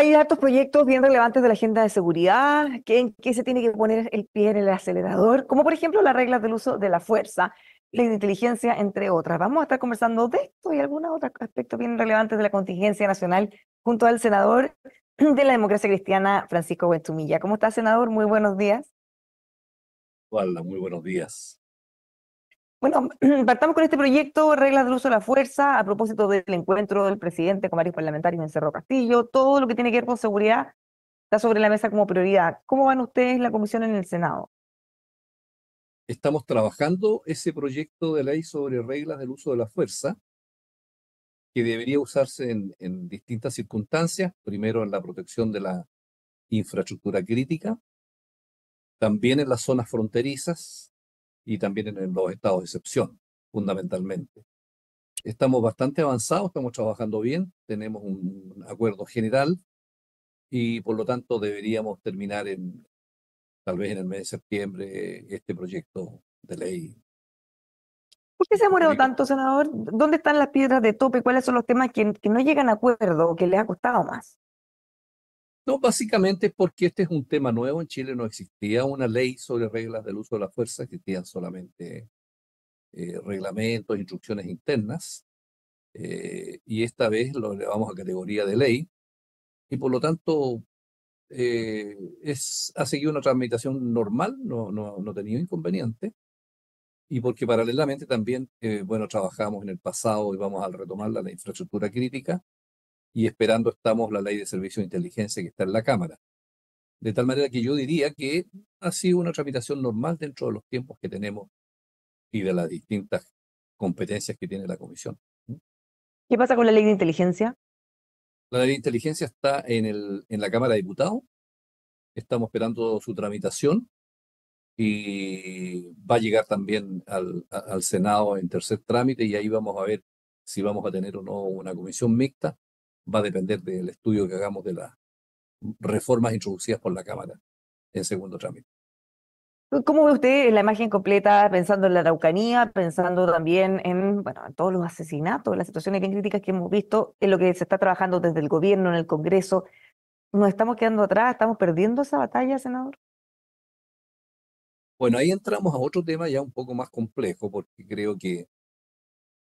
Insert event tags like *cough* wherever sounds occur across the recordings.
Hay datos proyectos bien relevantes de la agenda de seguridad, que, en qué se tiene que poner el pie en el acelerador, como por ejemplo las reglas del uso de la fuerza, la inteligencia, entre otras. Vamos a estar conversando de esto y algunos otros aspectos bien relevantes de la contingencia nacional junto al senador de la democracia cristiana, Francisco Buentumilla. ¿Cómo está, senador? Muy buenos días. Hola, muy buenos días. Bueno, *clears throat* partamos con este proyecto, reglas del uso de la fuerza, a propósito del encuentro del presidente con varios parlamentarios en Cerro Castillo. Todo lo que tiene que ver con seguridad está sobre la mesa como prioridad. ¿Cómo van ustedes la comisión en el Senado? Estamos trabajando ese proyecto de ley sobre reglas del uso de la fuerza, que debería usarse en, en distintas circunstancias. Primero, en la protección de la infraestructura crítica, también en las zonas fronterizas, y también en los estados de excepción, fundamentalmente. Estamos bastante avanzados, estamos trabajando bien, tenemos un acuerdo general y por lo tanto deberíamos terminar en tal vez en el mes de septiembre este proyecto de ley. ¿Por qué se ha demorado tanto, senador? ¿Dónde están las piedras de tope? ¿Cuáles son los temas que, que no llegan a acuerdo o que les ha costado más? No, básicamente porque este es un tema nuevo. En Chile no existía una ley sobre reglas del uso de la fuerza, existían solamente eh, reglamentos, instrucciones internas. Eh, y esta vez lo elevamos a categoría de ley. Y por lo tanto, eh, es, ha seguido una tramitación normal, no, no, no ha tenido inconveniente. Y porque paralelamente también, bueno, trabajamos en el pasado y vamos a retomar la infraestructura crítica y esperando estamos la ley de servicio de inteligencia que está en la Cámara. De tal manera que yo diría que ha sido una tramitación normal dentro de los tiempos que tenemos y de las distintas competencias que tiene la Comisión. ¿Mm? ¿Qué pasa con la ley de inteligencia? La ley de inteligencia está en, el, en la Cámara de Diputados. Estamos esperando su tramitación y va a llegar también al, al Senado en tercer trámite y ahí vamos a ver si vamos a tener o no una comisión mixta va a depender del estudio que hagamos de las reformas introducidas por la Cámara en segundo trámite. ¿Cómo ve usted la imagen completa pensando en la Araucanía, pensando también en, bueno, todos los asesinatos, las situaciones críticas que hemos visto, en lo que se está trabajando desde el gobierno, en el Congreso? ¿Nos estamos quedando atrás? ¿Estamos perdiendo esa batalla, senador? Bueno, ahí entramos a otro tema ya un poco más complejo, porque creo que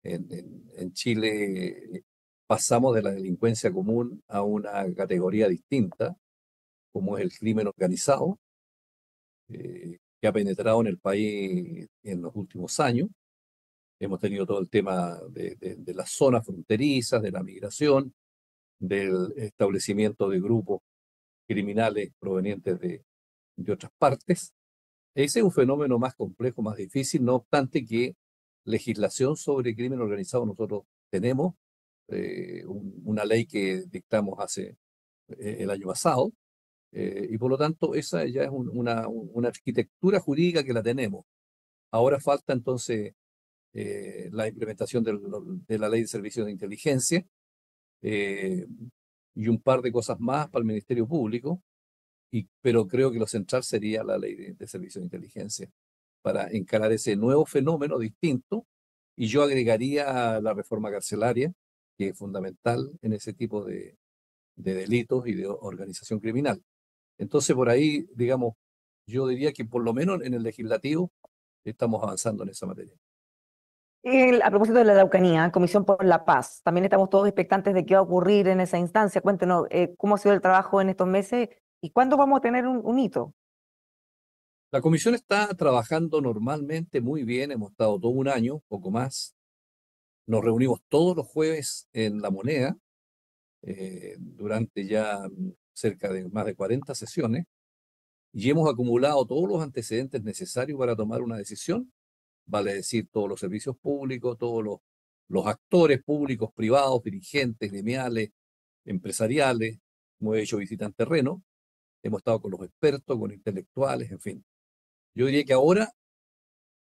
en Chile pasamos de la delincuencia común a una categoría distinta, como es el crimen organizado, eh, que ha penetrado en el país en los últimos años. Hemos tenido todo el tema de, las zonas fronterizas, de la migración, del establecimiento de grupos criminales provenientes de, de otras partes. Ese es un fenómeno más complejo, más difícil, no obstante que legislación sobre crimen organizado nosotros tenemos eh, una ley que dictamos hace eh, el año pasado, eh, y por lo tanto esa ya es una, una, arquitectura jurídica que la tenemos. Ahora falta entonces la implementación de la ley de servicios de inteligencia y un par de cosas más para el Ministerio Público, y, pero creo que lo central sería la ley de servicios de inteligencia para encarar ese nuevo fenómeno distinto. Y yo agregaría la reforma carcelaria, que es fundamental en ese tipo de, delitos y de organización criminal. Entonces, por ahí, digamos, yo diría que por lo menos en el legislativo estamos avanzando en esa materia. a propósito de la Araucanía, Comisión por la Paz, también estamos todos expectantes de qué va a ocurrir en esa instancia. Cuéntenos eh, cómo ha sido el trabajo en estos meses y cuándo vamos a tener un, hito. La comisión está trabajando normalmente muy bien, hemos estado todo un año, poco más, nos reunimos todos los jueves en La Moneda eh, durante ya mm, cerca de más de 40 sesiones y hemos acumulado todos los antecedentes necesarios para tomar una decisión, vale decir, todos los servicios públicos, todos los, actores públicos, privados, dirigentes, gremiales, empresariales, hemos hecho visita en terreno, hemos estado con los expertos, con intelectuales, en fin. Yo diría que ahora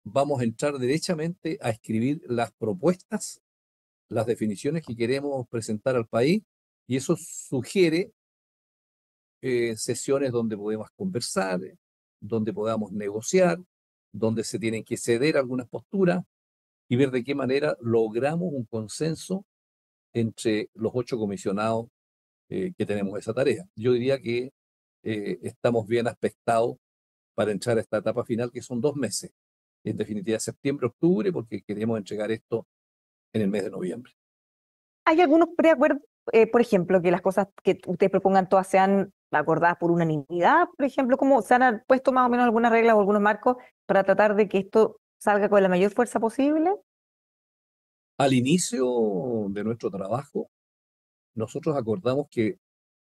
vamos a entrar derechamente a escribir las propuestas, las definiciones que queremos presentar al país, y eso sugiere eh, sesiones donde podemos conversar, donde podamos negociar, donde se tienen que ceder algunas posturas y ver de qué manera logramos un consenso entre los ocho comisionados eh, que tenemos esa tarea. Yo diría que eh, estamos bien aspectados para entrar a esta etapa final, que son dos meses en definitiva septiembre, octubre, porque queríamos entregar esto en el mes de noviembre. ¿Hay algunos preacuerdos, eh, por ejemplo, que las cosas que ustedes propongan todas sean acordadas por unanimidad, por ejemplo? ¿Cómo se han puesto más o menos algunas reglas o algunos marcos para tratar de que esto salga con la mayor fuerza posible? Al inicio de nuestro trabajo, nosotros acordamos que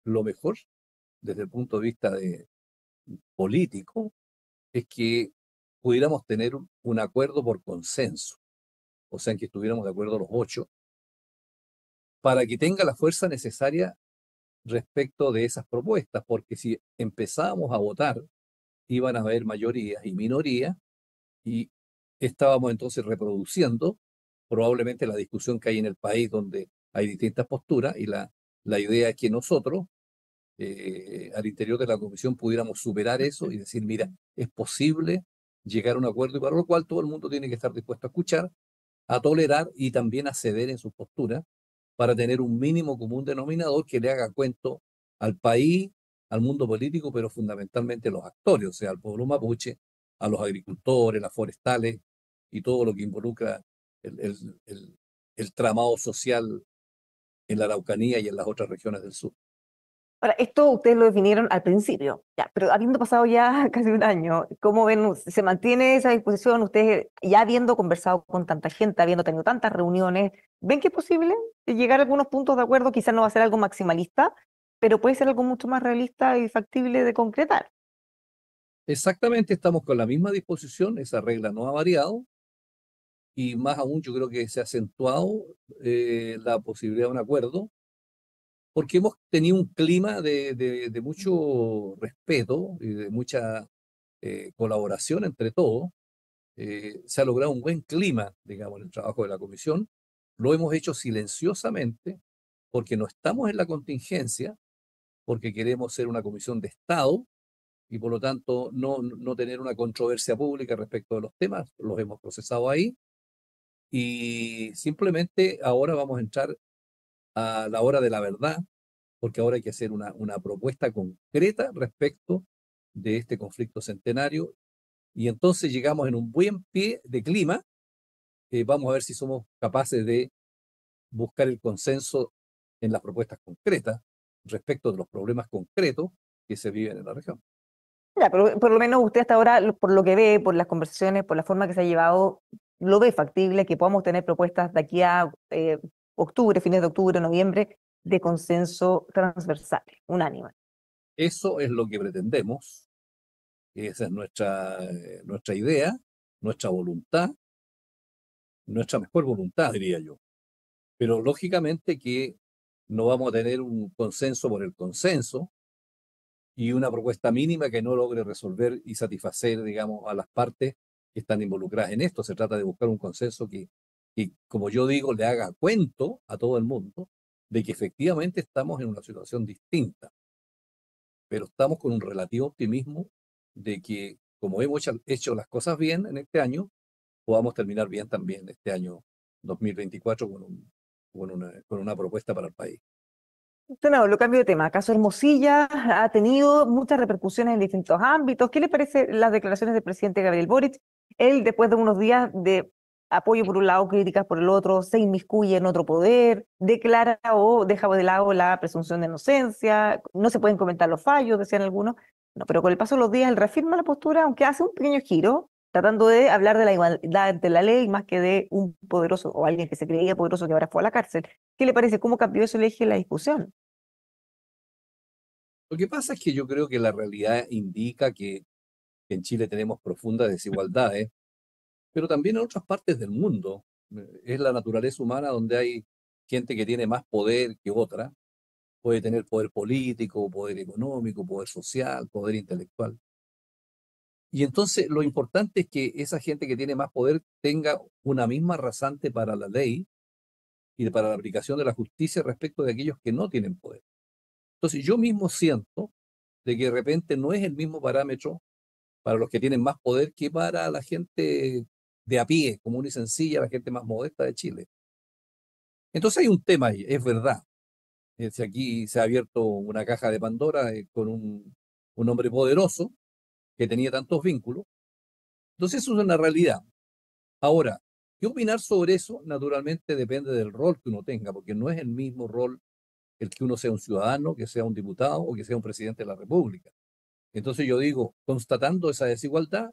lo mejor, desde el punto de vista de político, es que pudiéramos tener un acuerdo por consenso, o sea, en que estuviéramos de acuerdo los ocho, para que tenga la fuerza necesaria respecto de esas propuestas, porque si empezábamos a votar, iban a haber mayoría y minorías, y estábamos entonces reproduciendo probablemente la discusión que hay en el país donde hay distintas posturas y la, la idea es que nosotros eh, al interior de la comisión pudiéramos superar eso y decir, mira, es posible llegar a un acuerdo y para lo cual todo el mundo tiene que estar dispuesto a escuchar, a tolerar y también a ceder en sus posturas para tener un mínimo común denominador que le haga cuento al país, al mundo político, pero fundamentalmente a los actores, o sea, al pueblo mapuche, a los agricultores, a los forestales y todo lo que involucra el, el tramado social en la Araucanía y en las otras regiones del sur. Ahora, esto ustedes lo definieron al principio, ya, pero habiendo pasado ya *laughs* casi un año, ¿cómo ven? ¿Se mantiene esa disposición? Ustedes, eh, ya habiendo conversado con tanta gente, habiendo tenido tantas reuniones, ¿ven que es posible llegar a algunos puntos de acuerdo? Quizás no va a ser algo maximalista, pero puede ser algo mucho más realista y factible de concretar. Exactamente, estamos con la misma disposición, esa regla no ha variado, y más aún yo creo que se ha acentuado eh, la posibilidad de un acuerdo porque hemos tenido un clima de, mucho respeto y de mucha eh, colaboración entre todos. Eh, se ha logrado un buen clima, digamos, en el trabajo de la comisión. Lo hemos hecho silenciosamente porque no estamos en la contingencia, porque queremos ser una comisión de Estado y por lo tanto no, no tener una controversia pública respecto de los temas, los hemos procesado ahí. Y simplemente ahora vamos a entrar a la hora de la verdad, porque ahora hay que hacer una, propuesta concreta respecto de este conflicto centenario. Y entonces llegamos en un buen pie de clima. Eh, vamos a ver si somos capaces de buscar el consenso en las propuestas concretas respecto de los problemas concretos que se viven en la región. por lo menos usted hasta ahora, por lo que ve, por las conversaciones, por la forma que se ha llevado, lo ve factible que podamos tener propuestas de aquí a eh, octubre, fines de octubre, noviembre, de consenso transversal, unánime. Eso es lo que pretendemos, esa es nuestra, eh, nuestra idea, nuestra voluntad, nuestra mejor voluntad, diría yo. Pero lógicamente que no vamos a tener un consenso por el consenso y una propuesta mínima que no logre resolver y satisfacer, digamos, a las partes que están involucradas en esto. Se trata de buscar un consenso que y como yo digo, le haga cuento a todo el mundo de que efectivamente estamos en una situación distinta, pero estamos con un relativo optimismo de que, como hemos hecho las cosas bien en este año, podamos terminar bien también este año 2024 con, con, una, propuesta para el país. Senador, lo cambio de tema. Caso Hermosilla ha tenido muchas repercusiones en distintos ámbitos. ¿Qué le parece las declaraciones del presidente Gabriel Boric? Él, después de unos días de apoyo por un lado, críticas por el otro, se inmiscuye en otro poder, declara o deja de lado la presunción de inocencia, no se pueden comentar los fallos, decían algunos. No, pero con el paso de los días él reafirma la postura, aunque hace un pequeño giro, tratando de hablar de la igualdad ante la ley más que de un poderoso o alguien que se creía poderoso que ahora fue a la cárcel. ¿Qué le parece? ¿Cómo cambió ese eje de la discusión? Lo que pasa es que yo creo que la realidad indica que en Chile tenemos profundas desigualdades pero también en otras partes del mundo. Es la naturaleza humana donde hay gente que tiene más poder que otra. Puede tener poder político, poder económico, poder social, poder intelectual. Y entonces lo importante es que esa gente que tiene más poder tenga una misma rasante para la ley y para la aplicación de la justicia respecto de aquellos que no tienen poder. Entonces yo mismo siento de que de repente no es el mismo parámetro para los que tienen más poder que para la gente de a pie, común y sencilla, la gente más modesta de Chile. Entonces hay un tema ahí, es verdad. Eh, si aquí se ha abierto una caja de Pandora eh, con un, un hombre poderoso que tenía tantos vínculos. Entonces eso es una realidad. Ahora, ¿qué opinar sobre eso? Naturalmente depende del rol que uno tenga, porque no es el mismo rol el que uno sea un ciudadano, que sea un diputado o que sea un presidente de la República. Entonces yo digo, constatando esa desigualdad,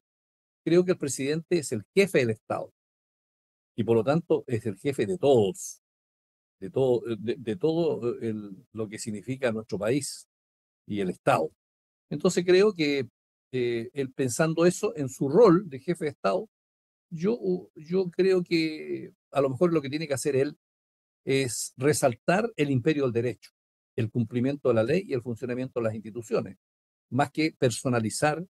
creo que el presidente es el jefe del Estado y por lo tanto es el jefe de todos, de todo, eh, de, todo eh, lo que significa nuestro país y el Estado. Entonces creo que eh, él pensando eso en su rol de jefe de Estado, yo, yo creo que a lo mejor lo que tiene que hacer él es resaltar el imperio del derecho, el cumplimiento de la ley y el funcionamiento de las instituciones, más que personalizar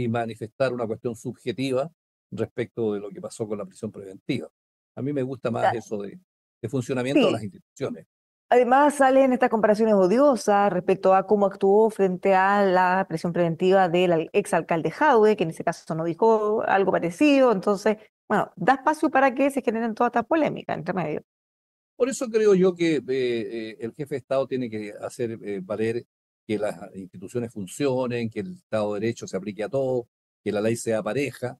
y manifestar una cuestión subjetiva respecto de lo que pasó con la prisión preventiva. A mí me gusta más eso de, funcionamiento de las instituciones. Además, salen estas comparaciones odiosas respecto a cómo actuó frente a la prisión preventiva del ex alcalde Jadwe, que en ese caso no dijo algo parecido. Entonces, bueno, da espacio para que se generen todas estas polémicas entre medio. Por eso creo yo que eh, eh, el jefe de Estado tiene que hacer eh, valer que las instituciones funcionen, que el Estado de Derecho se aplique a todo, que la ley sea pareja.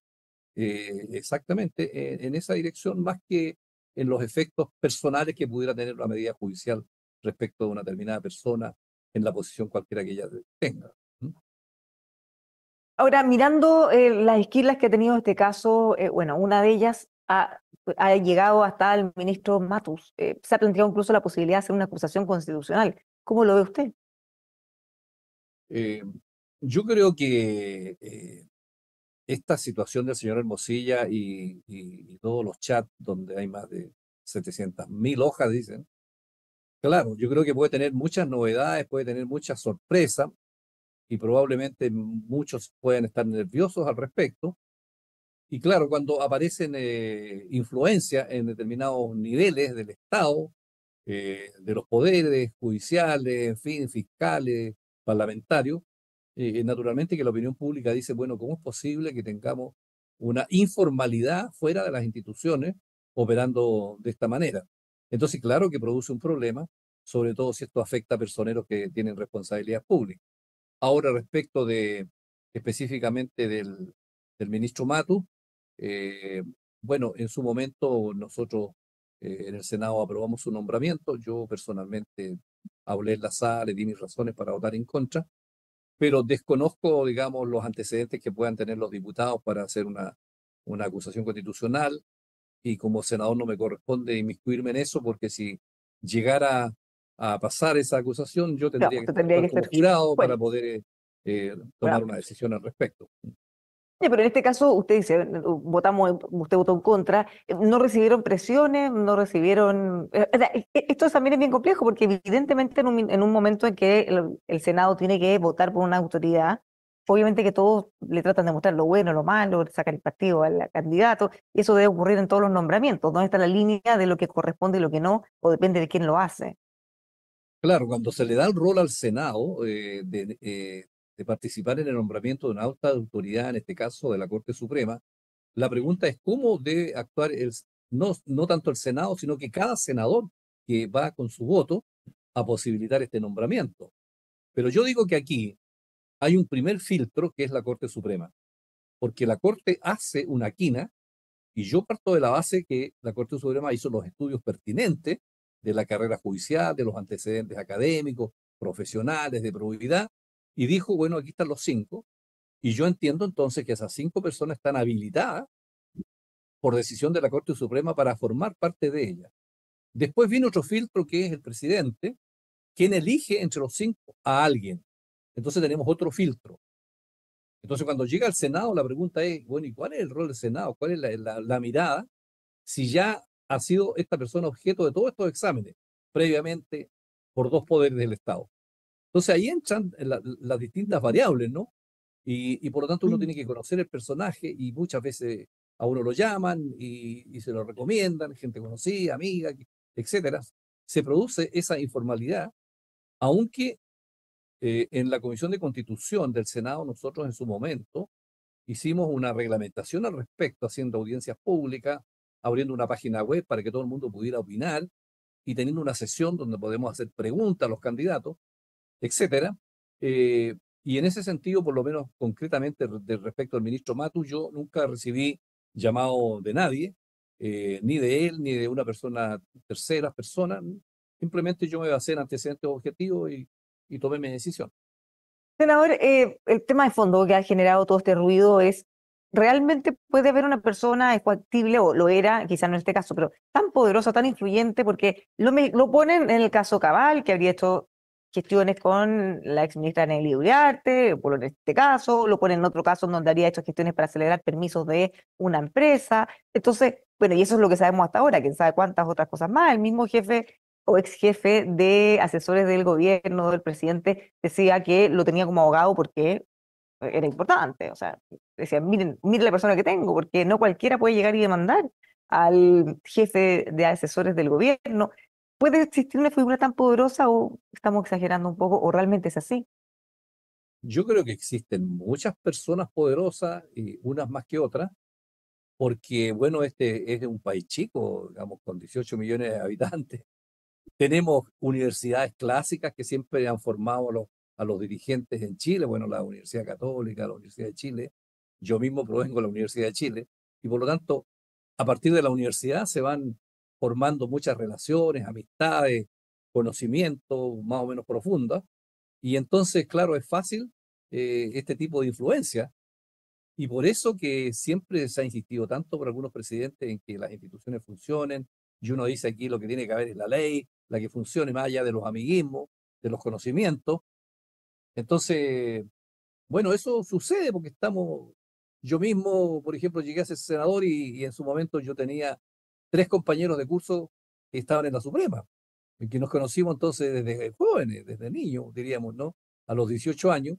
Eh, exactamente en, esa dirección, más que en los efectos personales que pudiera tener la medida judicial respecto de una determinada persona en la posición cualquiera que ella tenga. Ahora, mirando eh, las esquilas que ha tenido este caso, eh, bueno, una de ellas ha, ha, llegado hasta el ministro Matus. se ha planteado incluso la posibilidad de hacer una acusación constitucional. ¿Cómo lo ve usted? Eh, yo creo que eh, esta situación del señor Hermosilla y, todos los chats donde hay más de 700.000 hojas, dicen, claro, yo creo que puede tener muchas novedades, puede tener muchas sorpresas y probablemente muchos pueden estar nerviosos al respecto. Y claro, cuando aparecen eh, influencias en determinados niveles del Estado, de los poderes judiciales, en fin, fiscales, parlamentario, eh, naturalmente que la opinión pública dice, bueno, ¿cómo es posible que tengamos una informalidad fuera de las instituciones operando de esta manera? Entonces, claro que produce un problema, sobre todo si esto afecta a personeros que tienen responsabilidad pública. Ahora, respecto de específicamente del, ministro Matu, eh, bueno, en su momento nosotros eh, en el Senado aprobamos su nombramiento, yo personalmente hablé en la sala, le di mis razones para votar en contra, pero desconozco, digamos, los antecedentes que puedan tener los diputados para hacer una, una acusación constitucional y como senador no me corresponde inmiscuirme en eso porque si llegara a pasar esa acusación yo tendría que estar, jurado para poder eh, tomar una decisión al respecto. Eh, pero en este caso usted dice, votamos, usted votó en contra, eh, no recibieron presiones, no recibieron... Eh, e, esto también es bien complejo porque evidentemente en un, momento en que el, Senado tiene que votar por una autoridad, obviamente que todos le tratan de mostrar lo bueno, lo malo, sacar el partido al candidato, y eso debe ocurrir en todos los nombramientos, dónde está la línea de lo que corresponde y lo que no, o depende de quién lo hace. Claro, cuando se le da el rol al Senado de, de participar en el nombramiento de una alta autoridad, en este caso de la Corte Suprema, la pregunta es cómo debe actuar no, no tanto el Senado, sino que cada senador que va con su voto a posibilitar este nombramiento. Pero yo digo que aquí hay un primer filtro que es la Corte Suprema, porque la Corte hace una quina y yo parto de la base que la Corte Suprema hizo los estudios pertinentes de la carrera judicial, de los antecedentes académicos, profesionales, de probabilidad, y dijo, bueno, aquí están los cinco, y yo entiendo entonces que esas cinco personas están habilitadas por decisión de la Corte Suprema para formar parte de ella. Después viene otro filtro que es el presidente, quien elige entre los cinco a alguien. Entonces tenemos otro filtro. Entonces cuando llega al Senado la pregunta es, bueno, ¿y cuál es el rol del Senado? ¿Cuál es la mirada? Si ya ha sido esta persona objeto de todos estos exámenes previamente por dos poderes del Estado. Entonces ahí entran las distintas variables, ¿no? Y, por lo tanto uno mm. tiene que conocer el personaje y muchas veces a uno lo llaman y, se lo recomiendan, gente conocida, amiga, etcétera. Se produce esa informalidad, aunque eh, en la Comisión de Constitución del Senado nosotros en su momento hicimos una reglamentación al respecto, haciendo audiencias públicas, abriendo una página web para que todo el mundo pudiera opinar y teniendo una sesión donde podemos hacer preguntas a los candidatos etcétera. Eh, y en ese sentido, por lo menos concretamente respecto al ministro Matu, yo nunca recibí llamado de nadie, eh, ni de él, ni de una persona, tercera persona. Simplemente yo me basé en antecedentes objetivos y, y tomé mi decisión. Senador, eh, el tema de fondo que ha generado todo este ruido es, ¿realmente puede haber una persona es factible, o lo era, quizá no en este caso, pero tan poderosa, tan influyente, porque lo, lo ponen en el caso Cabal, que habría hecho gestiones con la exministra Nelly Uriarte, por en este caso, lo pone en otro caso donde haría hecho gestiones para acelerar permisos de una empresa. Entonces, bueno, y eso es lo que sabemos hasta ahora, quién sabe cuántas otras cosas más. El mismo jefe o ex jefe de asesores del gobierno del presidente decía que lo tenía como abogado porque era importante. O sea, decía, miren, miren la persona que tengo, porque no cualquiera puede llegar y demandar al jefe de asesores del gobierno. ¿Puede existir una figura tan poderosa o estamos exagerando un poco o realmente es así? Yo creo que existen muchas personas poderosas, y unas más que otras, porque, bueno, este es un país chico, digamos, con 18 millones de habitantes. *laughs* Tenemos universidades clásicas que siempre han formado a los, a los dirigentes en Chile, bueno, la Universidad Católica, la Universidad de Chile. Yo mismo provengo de la Universidad de Chile, y por lo tanto, a partir de la universidad se van formando muchas relaciones, amistades, conocimientos más o menos profundas. Y entonces, claro, es fácil eh, este tipo de influencia. Y por eso que siempre se ha insistido tanto por algunos presidentes en que las instituciones funcionen. Y uno dice aquí lo que tiene que haber es la ley, la que funcione más allá de los amiguismos, de los conocimientos. Entonces, bueno, eso sucede porque estamos, yo mismo, por ejemplo, llegué a ser senador y en su momento yo tenía tres compañeros de curso que estaban en la Suprema, y que nos conocimos entonces desde jóvenes, desde niños, diríamos, ¿no? A los 18 años.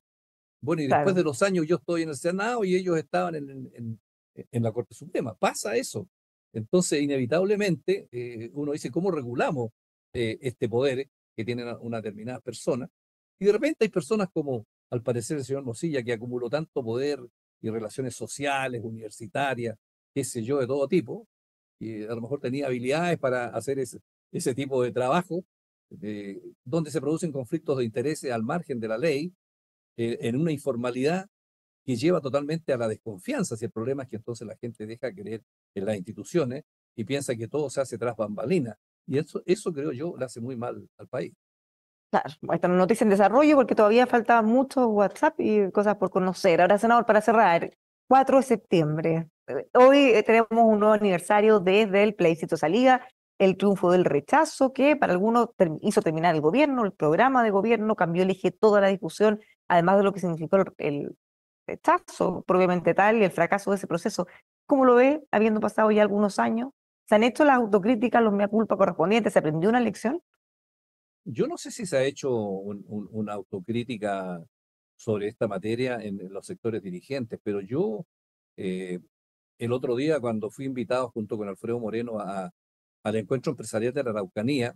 Bueno, y después de los años yo estoy en el Senado y ellos estaban en, la Corte Suprema. Pasa eso. Entonces, inevitablemente, eh, uno dice, ¿cómo regulamos eh, este poder que tiene una determinada persona? Y de repente hay personas como, al parecer, el señor Mosilla, que acumuló tanto poder y relaciones sociales, universitarias, qué sé yo, de todo tipo, y a lo mejor tenía habilidades para hacer ese, ese tipo de trabajo, eh, donde se producen conflictos de intereses al margen de la ley, eh, en una informalidad que lleva totalmente a la desconfianza. Si el problema es que entonces la gente deja creer en las instituciones y piensa que todo se hace tras bambalinas. Y eso, eso creo yo le hace muy mal al país. Claro, esta noticia en desarrollo porque todavía falta mucho WhatsApp y cosas por conocer. Ahora, senador, para cerrar, 4 de septiembre, hoy eh, tenemos un nuevo aniversario desde el plebiscito salida, el triunfo del rechazo, que para algunos hizo terminar el gobierno, el programa de gobierno, cambió el eje toda la discusión, además de lo que significó el, rechazo propiamente tal y el fracaso de ese proceso. ¿Cómo lo ve, habiendo pasado ya algunos años? ¿Se han hecho las autocríticas, los mea culpa correspondientes? ¿Se aprendió una lección? Yo no sé si se ha hecho una autocrítica sobre esta materia en, los sectores dirigentes, pero yo eh, el otro día cuando fui invitado junto con Alfredo Moreno a, al encuentro empresarial de la Araucanía,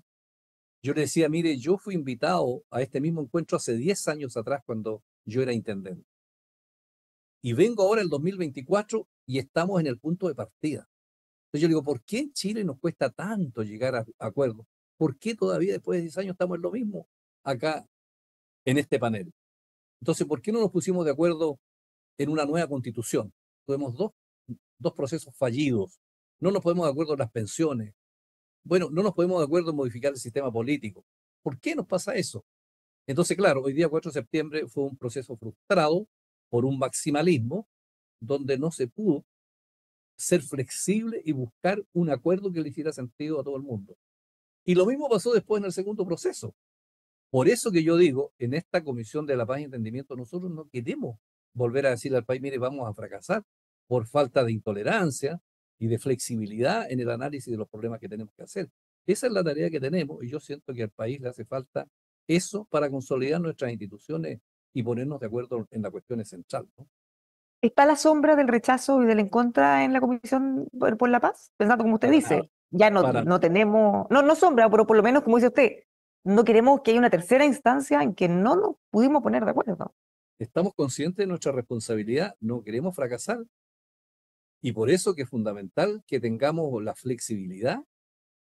yo le decía, mire, yo fui invitado a este mismo encuentro hace 10 años atrás cuando yo era intendente. Y vengo ahora el 2024 y estamos en el punto de partida. Entonces yo digo, ¿por qué en Chile nos cuesta tanto llegar a, a acuerdos? ¿Por qué todavía después de 10 años estamos en lo mismo acá en este panel? Entonces, ¿por qué no nos pusimos de acuerdo en una nueva constitución? Tuvimos dos dos procesos fallidos. No nos podemos de acuerdo en las pensiones. Bueno, no nos podemos de acuerdo en modificar el sistema político. ¿Por qué nos pasa eso? Entonces, claro, hoy día 4 de septiembre fue un proceso frustrado por un maximalismo donde no se pudo ser flexible y buscar un acuerdo que le hiciera sentido a todo el mundo. Y lo mismo pasó después en el segundo proceso. Por eso que yo digo, en esta Comisión de la Paz y Entendimiento, nosotros no queremos volver a decirle al país, mire, vamos a fracasar, por falta de intolerancia y de flexibilidad en el análisis de los problemas que tenemos que hacer. Esa es la tarea que tenemos y yo siento que al país le hace falta eso para consolidar nuestras instituciones y ponernos de acuerdo en la cuestión esencial. ¿Está la sombra del rechazo y del en contra en la Comisión por la Paz? Pensando como usted dice, ya no, no tenemos, no, no sombra, pero por lo menos como dice usted, no queremos que haya una tercera instancia en que no nos pudimos poner de acuerdo. Estamos conscientes de nuestra responsabilidad, no queremos fracasar y por eso que es fundamental que tengamos la flexibilidad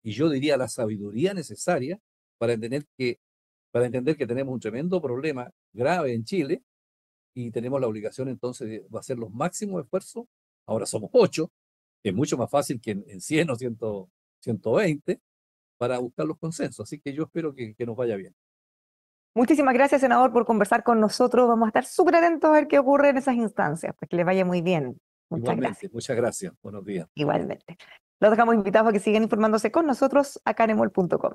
y yo diría la sabiduría necesaria para entender que, para entender que tenemos un tremendo problema grave en Chile y tenemos la obligación entonces de hacer los máximos esfuerzos. Ahora somos ocho, es mucho más fácil que en, 100 o 120 para buscar los consensos. Así que yo espero que, que nos vaya bien. Muchísimas gracias, senador, por conversar con nosotros. Vamos a estar súper atentos a ver qué ocurre en esas instancias, para pues que le vaya muy bien. Muchas Igualmente, gracias. muchas gracias. Buenos días. Igualmente. Los dejamos invitados a que sigan informándose con nosotros a canemol.com.